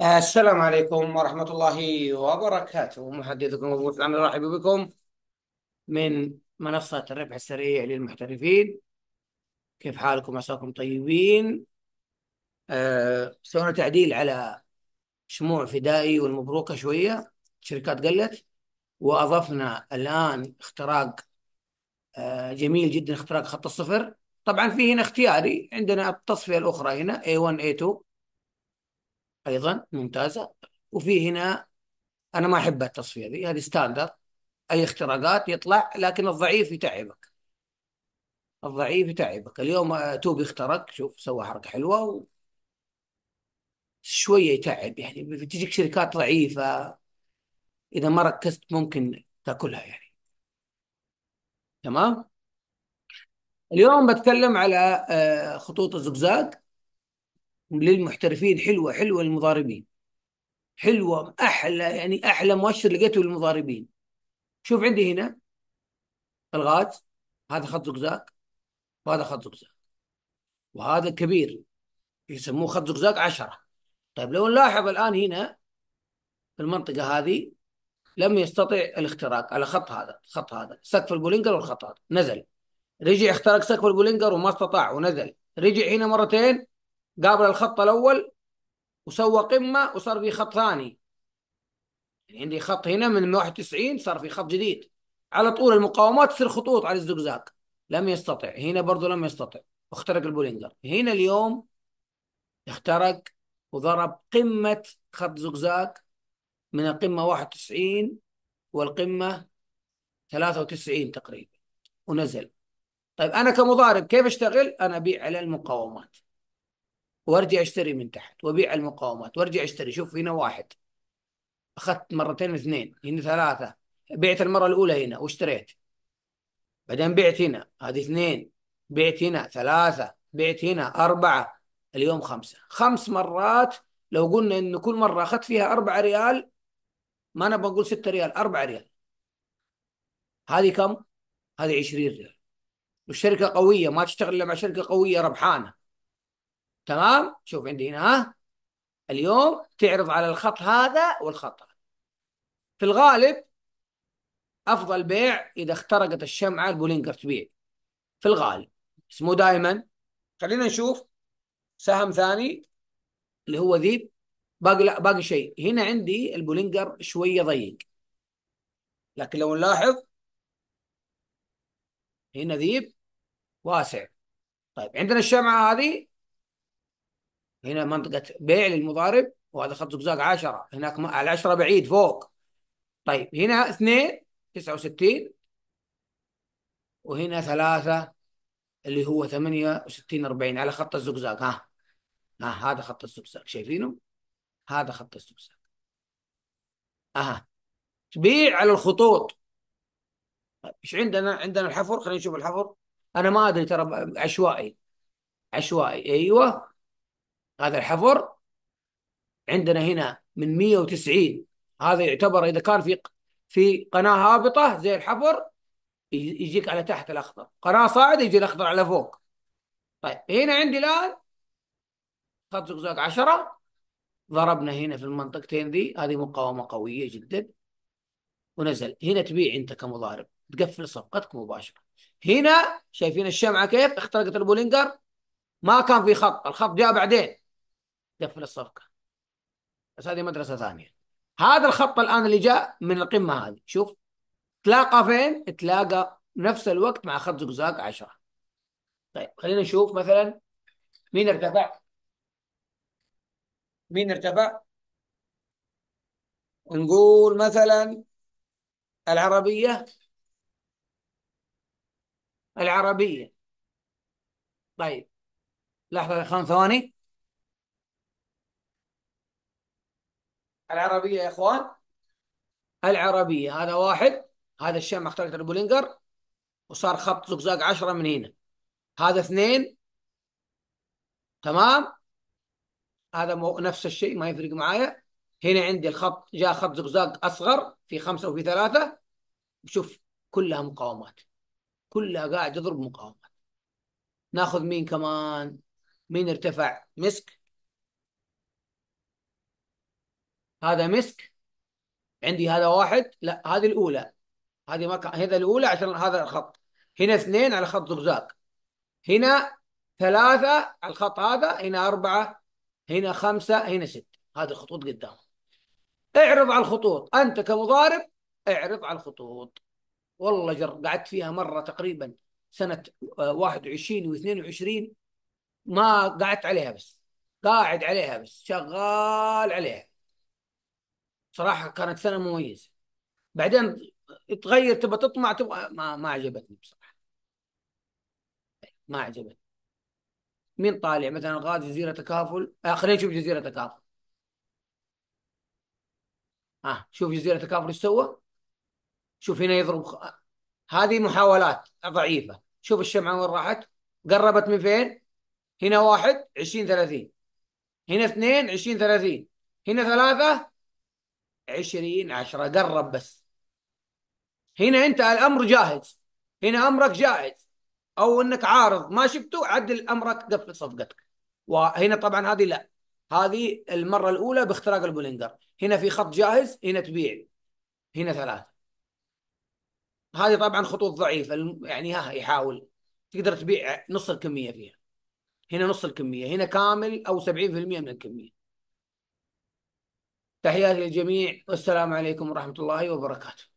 السلام عليكم ورحمة الله وبركاته محدثكم أبو العمل رحب بكم من منصة الربح السريع للمحترفين كيف حالكم عساكم طيبين أه سوينا تعديل على شموع فدائي والمبروكة شوية شركات قلت وأضفنا الآن اختراق أه جميل جدا اختراق خط الصفر طبعا في هنا اختياري عندنا التصفية الأخرى هنا A1 A2 ايضا ممتازه وفي هنا انا ما احب التصفيه دي هذه ستاندر اي اختراقات يطلع لكن الضعيف يتعبك الضعيف يتعبك اليوم آه، توبي اخترق شوف سوى حركه حلوه و... شويه يتعب يعني بتجيك شركات ضعيفه اذا ما ركزت ممكن تاكلها يعني تمام اليوم بتكلم على آه، خطوط الزقزاق للمحترفين حلوه حلوه للمضاربين حلوه احلى يعني احلى مؤشر لقيته للمضاربين شوف عندي هنا الغاز هذا خط زقزاق وهذا خط زقزاق وهذا كبير يسموه خط زقزاق 10 طيب لو نلاحظ الآن هنا في المنطقة هذه لم يستطع الاختراق على خط هذا الخط هذا سقف البولينجر والخط هذا نزل رجع اخترق سقف البولينجر وما استطاع ونزل رجع هنا مرتين قابل الخط الاول وسوى قمه وصار في خط ثاني يعني عندي خط هنا من 91 صار في خط جديد على طول المقاومات تصير خطوط على الزقزاق لم يستطع هنا برضه لم يستطع اخترق البولينجر هنا اليوم اخترق وضرب قمة خط زقزاق من القمة 91 والقمة 93 تقريبا ونزل طيب أنا كمضارب كيف أشتغل؟ أنا أبيع على المقاومات وارجع اشتري من تحت وبيع المقاومات وارجع اشتري شوف هنا واحد اخذت مرتين اثنين هنا ثلاثه بعت المره الاولى هنا واشتريت بعدين بعت هنا هذه اثنين بعت هنا ثلاثه بعت هنا اربعه اليوم خمسه خمس مرات لو قلنا انه كل مره اخذت فيها 4 ريال ما انا بقول 6 ريال 4 ريال هذه كم؟ هذه 20 ريال والشركه قويه ما تشتغل الا مع شركه قويه ربحانه تمام شوف عندي هنا ها اليوم تعرض على الخط هذا والخط هذا في الغالب افضل بيع اذا اخترقت الشمعه البولينجر تبيع في الغالب بس مو دائما خلينا نشوف سهم ثاني اللي هو ذيب باقي لا باقي شيء هنا عندي البولينجر شويه ضيق لكن لو نلاحظ هنا ذيب واسع طيب عندنا الشمعه هذه هنا منطقة بيع للمضارب وهذا خط زقزاق 10 هناك على 10 بعيد فوق طيب هنا 2 69 وهنا 3 اللي هو 68 40 على خط الزقزاق ها ها هذا خط الزقزاق شايفينه هذا خط الزقزاق اها تبيع على الخطوط طيب، ايش عندنا عندنا الحفر خلينا نشوف الحفر انا ما ادري ترى عشوائي عشوائي ايوه هذا الحفر عندنا هنا من 190 هذا يعتبر اذا كان في في قناه هابطه زي الحفر يجيك على تحت الاخضر قناه صاعده يجي الاخضر على فوق طيب هنا عندي الان خط زقزاق 10 ضربنا هنا في المنطقتين ذي هذه مقاومه قويه جدا ونزل هنا تبيع انت كمضارب تقفل صفقتك مباشره هنا شايفين الشمعه كيف اخترقت البولينجر ما كان في خط الخط جاء بعدين قفل الصفقه بس هذه مدرسه ثانيه هذا الخط الان اللي جاء من القمه هذه شوف تلاقى فين؟ تلاقى نفس الوقت مع خط زقزاق 10 طيب خلينا نشوف مثلا مين ارتفع؟ مين ارتفع؟ نقول مثلا العربية العربية طيب لحظة خمس ثواني العربية يا إخوان العربية هذا واحد هذا الشمع اخترقت البولينجر وصار خط زقزاق عشرة من هنا هذا اثنين تمام هذا مو نفس الشيء ما يفرق معايا هنا عندي الخط جاء خط زقزاق أصغر في خمسة وفي ثلاثة شوف كلها مقاومات كلها قاعد يضرب مقاومات ناخذ مين كمان مين ارتفع مسك هذا مسك عندي هذا واحد لا هذه الاولى هذه مكان هذا الاولى عشان هذا الخط هنا اثنين على خط زقزاق هنا ثلاثة على الخط هذا هنا أربعة هنا خمسة هنا ستة هذه الخطوط قدام اعرض على الخطوط أنت كمضارب اعرض على الخطوط والله جر قعدت فيها مرة تقريبا سنة 21 و 22 ما قعدت عليها بس قاعد عليها بس شغال عليها صراحه كانت سنه مميزه بعدين تغير تبى تطمع تبغى ما, ما عجبتني بصراحه ما عجبتني مين طالع مثلا غاز جزيره تكافل آه خلينا نشوف جزيره تكافل آه شوف جزيره تكافل ايش سوى شوف هنا يضرب خ... هذه محاولات ضعيفه شوف الشمعه وين راحت قربت من فين هنا واحد 20 30 هنا اثنين 20 30 هنا ثلاثة 20 10 قرب بس هنا انت الامر جاهز هنا امرك جاهز او انك عارض ما شفته عدل امرك قفل صفقتك وهنا طبعا هذه لا هذه المره الاولى باختراق البولينجر هنا في خط جاهز هنا تبيع هنا ثلاثه هذه طبعا خطوط ضعيفه يعني ها يحاول تقدر تبيع نص الكميه فيها هنا نص الكميه هنا كامل او 70% من الكميه تحياتي للجميع والسلام عليكم ورحمة الله وبركاته